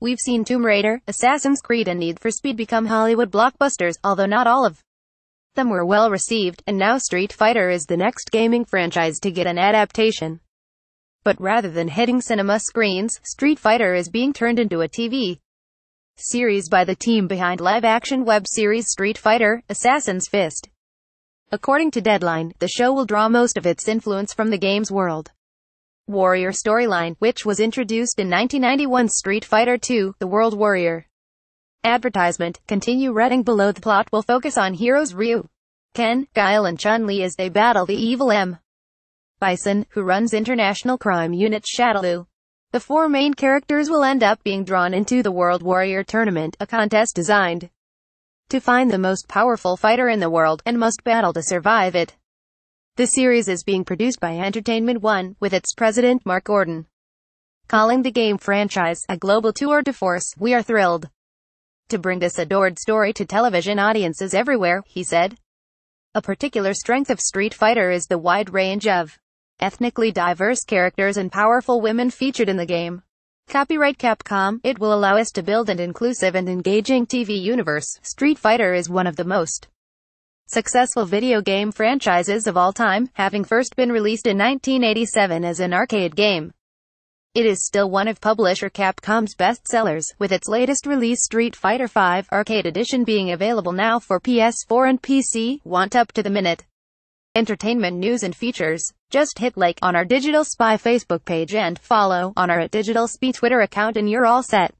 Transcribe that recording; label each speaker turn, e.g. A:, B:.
A: We've seen Tomb Raider, Assassin's Creed and Need for Speed become Hollywood blockbusters, although not all of them were well received, and now Street Fighter is the next gaming franchise to get an adaptation. But rather than hitting cinema screens, Street Fighter is being turned into a TV series by the team behind live-action web series Street Fighter, Assassin's Fist. According to Deadline, the show will draw most of its influence from the game's world. Warrior storyline, which was introduced in 1991 Street Fighter II, The World Warrior. Advertisement, continue reading below the plot will focus on heroes Ryu, Ken, Guile and Chun-Li as they battle the evil M. Bison, who runs international crime unit Shadaloo. The four main characters will end up being drawn into the World Warrior Tournament, a contest designed to find the most powerful fighter in the world, and must battle to survive it. The series is being produced by Entertainment One, with its president Mark Gordon. Calling the game franchise a global tour de force, we are thrilled to bring this adored story to television audiences everywhere, he said. A particular strength of Street Fighter is the wide range of ethnically diverse characters and powerful women featured in the game. Copyright Capcom, it will allow us to build an inclusive and engaging TV universe. Street Fighter is one of the most successful video game franchises of all time, having first been released in 1987 as an arcade game. It is still one of publisher Capcom's best sellers, with its latest release Street Fighter V Arcade Edition being available now for PS4 and PC, want up to the minute. Entertainment news and features. Just hit like on our Digital Spy Facebook page and follow on our Digital Spy Twitter account and you're all set.